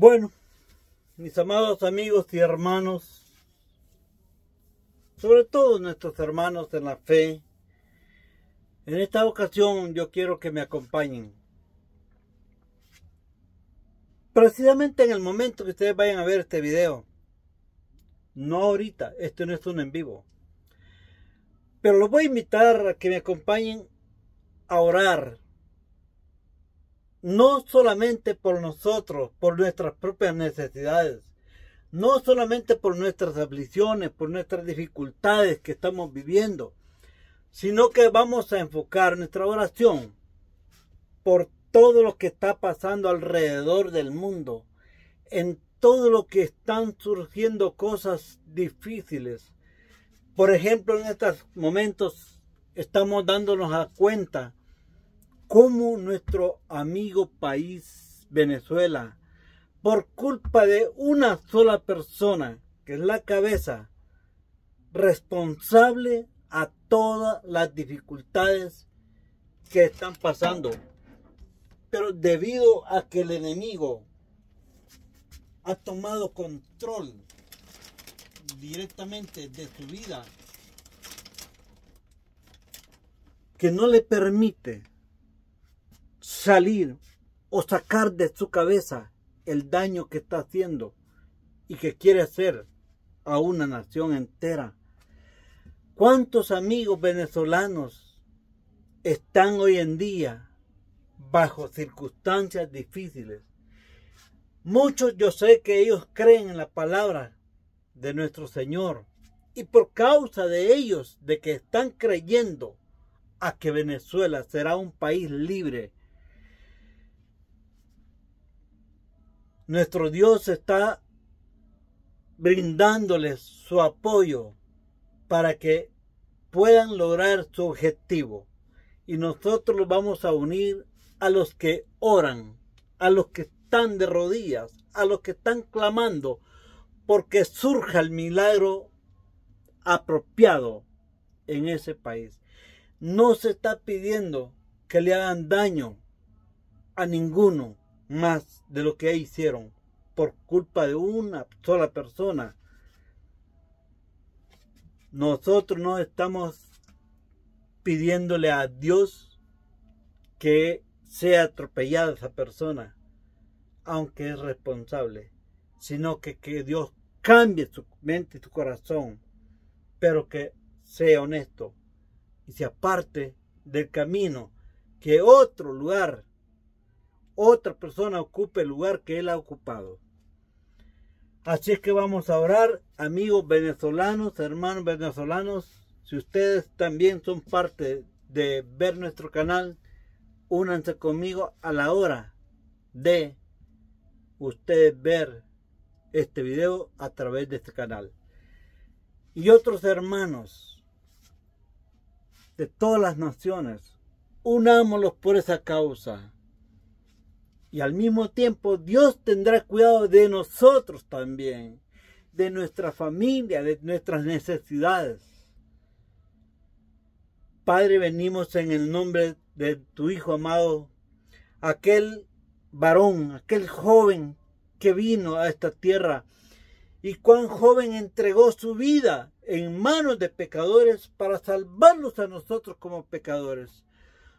Bueno, mis amados amigos y hermanos, sobre todo nuestros hermanos en la fe, en esta ocasión yo quiero que me acompañen. Precisamente en el momento que ustedes vayan a ver este video, no ahorita, esto no es un en vivo, pero los voy a invitar a que me acompañen a orar no solamente por nosotros, por nuestras propias necesidades, no solamente por nuestras aflicciones, por nuestras dificultades que estamos viviendo, sino que vamos a enfocar nuestra oración por todo lo que está pasando alrededor del mundo, en todo lo que están surgiendo cosas difíciles. Por ejemplo, en estos momentos estamos dándonos cuenta como nuestro amigo país Venezuela, por culpa de una sola persona, que es la cabeza, responsable a todas las dificultades que están pasando. Pero debido a que el enemigo ha tomado control directamente de su vida, que no le permite salir o sacar de su cabeza el daño que está haciendo y que quiere hacer a una nación entera. ¿Cuántos amigos venezolanos están hoy en día bajo circunstancias difíciles? Muchos yo sé que ellos creen en la palabra de nuestro Señor y por causa de ellos, de que están creyendo a que Venezuela será un país libre Nuestro Dios está brindándoles su apoyo para que puedan lograr su objetivo. Y nosotros los vamos a unir a los que oran, a los que están de rodillas, a los que están clamando, porque surja el milagro apropiado en ese país. No se está pidiendo que le hagan daño a ninguno más de lo que hicieron por culpa de una sola persona. Nosotros no estamos pidiéndole a Dios que sea atropellada esa persona, aunque es responsable, sino que, que Dios cambie su mente y su corazón, pero que sea honesto y se aparte del camino que otro lugar otra persona ocupe el lugar que él ha ocupado. Así es que vamos a orar, amigos venezolanos, hermanos venezolanos, si ustedes también son parte de ver nuestro canal, únanse conmigo a la hora de ustedes ver este video a través de este canal. Y otros hermanos de todas las naciones, unámoslos por esa causa. Y al mismo tiempo Dios tendrá cuidado de nosotros también, de nuestra familia, de nuestras necesidades. Padre, venimos en el nombre de tu Hijo amado, aquel varón, aquel joven que vino a esta tierra y cuán joven entregó su vida en manos de pecadores para salvarlos a nosotros como pecadores.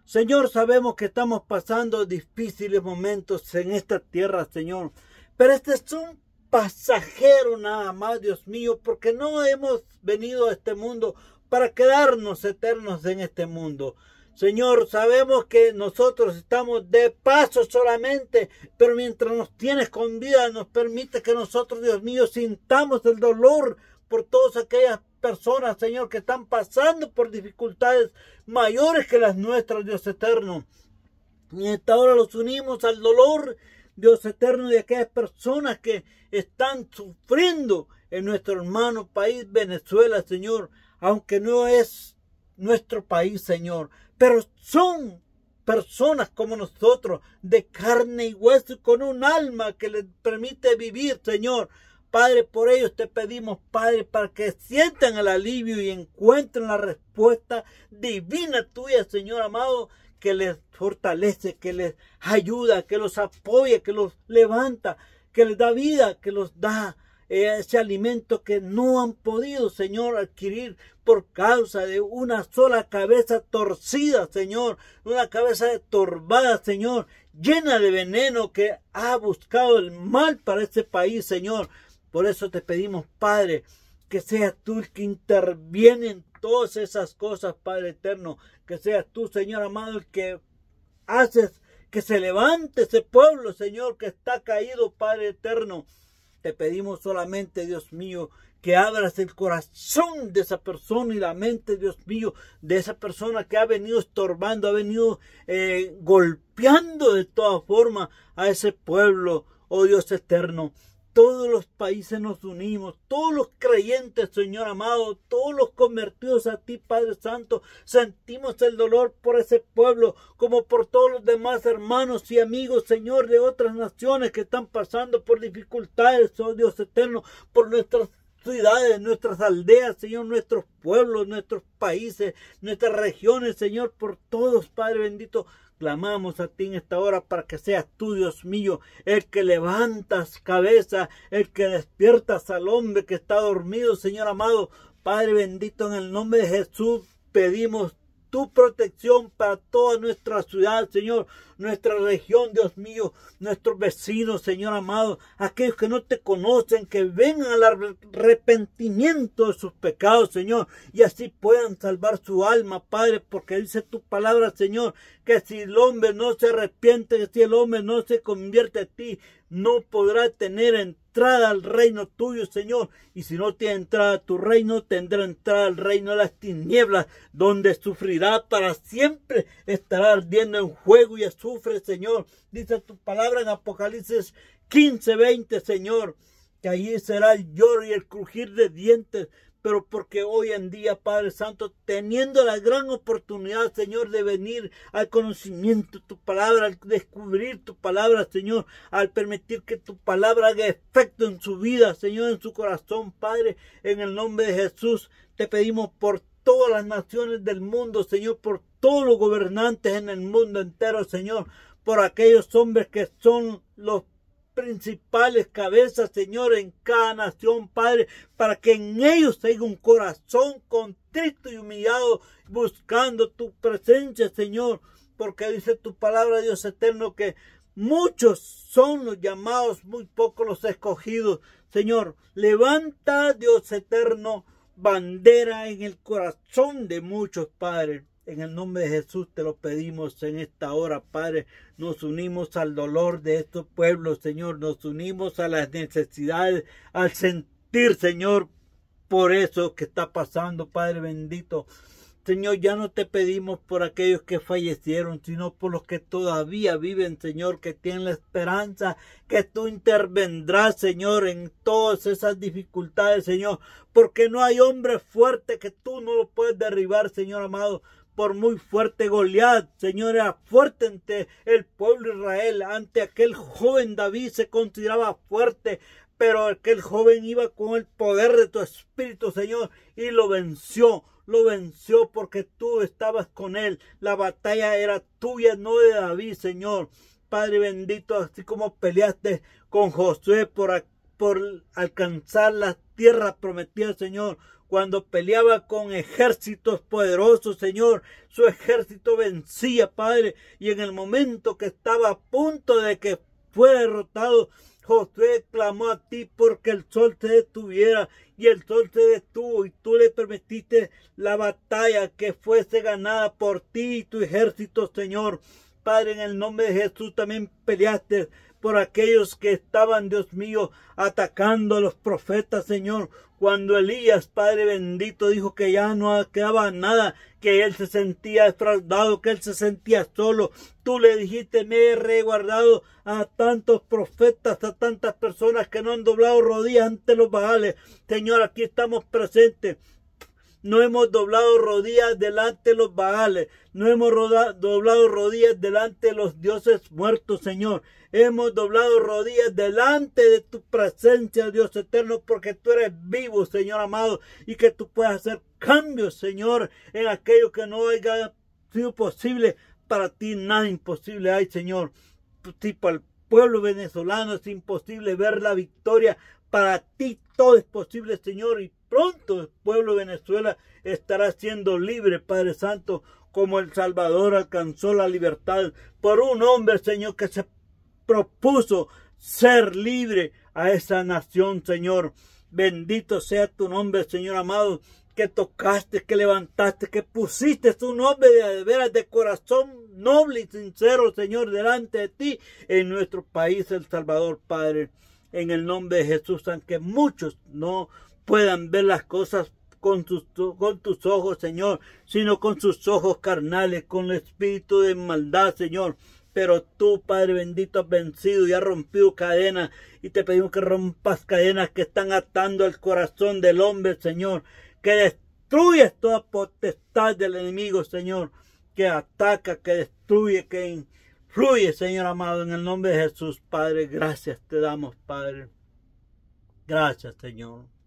Señor, sabemos que estamos pasando difíciles momentos en esta tierra, Señor. Pero este es un pasajero nada más, Dios mío, porque no hemos venido a este mundo para quedarnos eternos en este mundo. Señor, sabemos que nosotros estamos de paso solamente, pero mientras nos tienes con vida, nos permite que nosotros, Dios mío, sintamos el dolor por todas aquellas personas, Señor, que están pasando por dificultades mayores que las nuestras, Dios eterno. Y hasta ahora los unimos al dolor, Dios eterno, de aquellas personas que están sufriendo en nuestro hermano país, Venezuela, Señor, aunque no es nuestro país, Señor, pero son personas como nosotros, de carne y hueso, con un alma que les permite vivir, Señor, Padre, por ellos te pedimos, Padre, para que sientan el alivio y encuentren la respuesta divina tuya, Señor amado, que les fortalece, que les ayuda, que los apoya, que los levanta, que les da vida, que los da eh, ese alimento que no han podido, Señor, adquirir por causa de una sola cabeza torcida, Señor, una cabeza estorbada, Señor, llena de veneno que ha buscado el mal para este país, Señor. Por eso te pedimos, Padre, que seas tú el que interviene en todas esas cosas, Padre eterno. Que seas tú, Señor amado, el que haces que se levante ese pueblo, Señor, que está caído, Padre eterno. Te pedimos solamente, Dios mío, que abras el corazón de esa persona y la mente, Dios mío, de esa persona que ha venido estorbando, ha venido eh, golpeando de todas formas a ese pueblo, oh Dios eterno todos los países nos unimos, todos los creyentes, Señor amado, todos los convertidos a ti, Padre Santo, sentimos el dolor por ese pueblo, como por todos los demás hermanos y amigos, Señor, de otras naciones que están pasando por dificultades, oh Dios eterno, por nuestras ciudades, nuestras aldeas, Señor, nuestros pueblos, nuestros países, nuestras regiones, Señor, por todos, Padre bendito. Clamamos a ti en esta hora para que seas tú, Dios mío, el que levantas cabeza, el que despiertas al hombre que está dormido, Señor amado. Padre bendito, en el nombre de Jesús pedimos tu protección para toda nuestra ciudad, Señor, nuestra región, Dios mío, nuestros vecinos, Señor amado, aquellos que no te conocen, que vengan al arrepentimiento de sus pecados, Señor, y así puedan salvar su alma, Padre, porque dice tu palabra, Señor, que si el hombre no se arrepiente, que si el hombre no se convierte a ti, no podrá tener en entrada al reino tuyo, Señor. Y si no tiene entrada a tu reino, tendrá entrada al reino de las tinieblas, donde sufrirá para siempre, estará ardiendo en fuego y azufre, Señor. Dice tu palabra en Apocalipsis quince veinte Señor, que allí será el lloro y el crujir de dientes pero porque hoy en día, Padre Santo, teniendo la gran oportunidad, Señor, de venir al conocimiento de tu palabra, al descubrir tu palabra, Señor, al permitir que tu palabra haga efecto en su vida, Señor, en su corazón, Padre, en el nombre de Jesús, te pedimos por todas las naciones del mundo, Señor, por todos los gobernantes en el mundo entero, Señor, por aquellos hombres que son los principales cabezas, Señor, en cada nación, Padre, para que en ellos tenga un corazón contrito y humillado, buscando tu presencia, Señor, porque dice tu palabra, Dios eterno, que muchos son los llamados, muy pocos los escogidos. Señor, levanta, Dios eterno, bandera en el corazón de muchos, Padre. En el nombre de Jesús te lo pedimos en esta hora, Padre. Nos unimos al dolor de estos pueblos, Señor. Nos unimos a las necesidades, al sentir, Señor, por eso que está pasando, Padre bendito. Señor, ya no te pedimos por aquellos que fallecieron, sino por los que todavía viven, Señor, que tienen la esperanza que tú intervendrás, Señor, en todas esas dificultades, Señor, porque no hay hombre fuerte que tú no lo puedes derribar, Señor amado por muy fuerte Goliat, Señor, era fuerte ante el pueblo de Israel, ante aquel joven David se consideraba fuerte, pero aquel joven iba con el poder de tu espíritu, Señor, y lo venció lo venció porque tú estabas con él. La batalla era tuya, no de David, Señor. Padre bendito, así como peleaste con Josué por, por alcanzar las tierras prometidas, Señor cuando peleaba con ejércitos poderosos, Señor. Su ejército vencía, Padre, y en el momento que estaba a punto de que fuera derrotado, Josué clamó a ti porque el sol se detuviera y el sol se detuvo y tú le permitiste la batalla que fuese ganada por ti y tu ejército, Señor. Padre, en el nombre de Jesús también peleaste por aquellos que estaban, Dios mío, atacando a los profetas, Señor. Cuando Elías, Padre bendito, dijo que ya no quedaba nada, que él se sentía defraudado, que él se sentía solo. Tú le dijiste, me he reguardado a tantos profetas, a tantas personas que no han doblado rodillas ante los baales. Señor, aquí estamos presentes no hemos doblado rodillas delante de los baales. no hemos doblado rodillas delante de los dioses muertos, Señor. Hemos doblado rodillas delante de tu presencia, Dios eterno, porque tú eres vivo, Señor amado, y que tú puedas hacer cambios, Señor, en aquello que no haya sido posible. Para ti nada imposible hay, Señor. Si para el pueblo venezolano es imposible ver la victoria para ti todo es posible, Señor, y pronto el pueblo de Venezuela estará siendo libre, Padre Santo, como el Salvador alcanzó la libertad por un hombre, Señor, que se propuso ser libre a esa nación, Señor. Bendito sea tu nombre, Señor amado, que tocaste, que levantaste, que pusiste tu nombre de veras de corazón noble y sincero, Señor, delante de ti en nuestro país, El Salvador, Padre en el nombre de Jesús, aunque muchos no puedan ver las cosas con tus, ojos, Señor, sino con sus ojos carnales, con el espíritu de maldad, Señor. Pero tú, Padre bendito, has vencido y has rompido cadenas. Y te pedimos que rompas cadenas que están atando el corazón del hombre, Señor. Que destruyes toda potestad del enemigo, Señor. Que ataca, que destruye, que Fluye, Señor amado, en el nombre de Jesús, Padre. Gracias te damos, Padre. Gracias, Señor.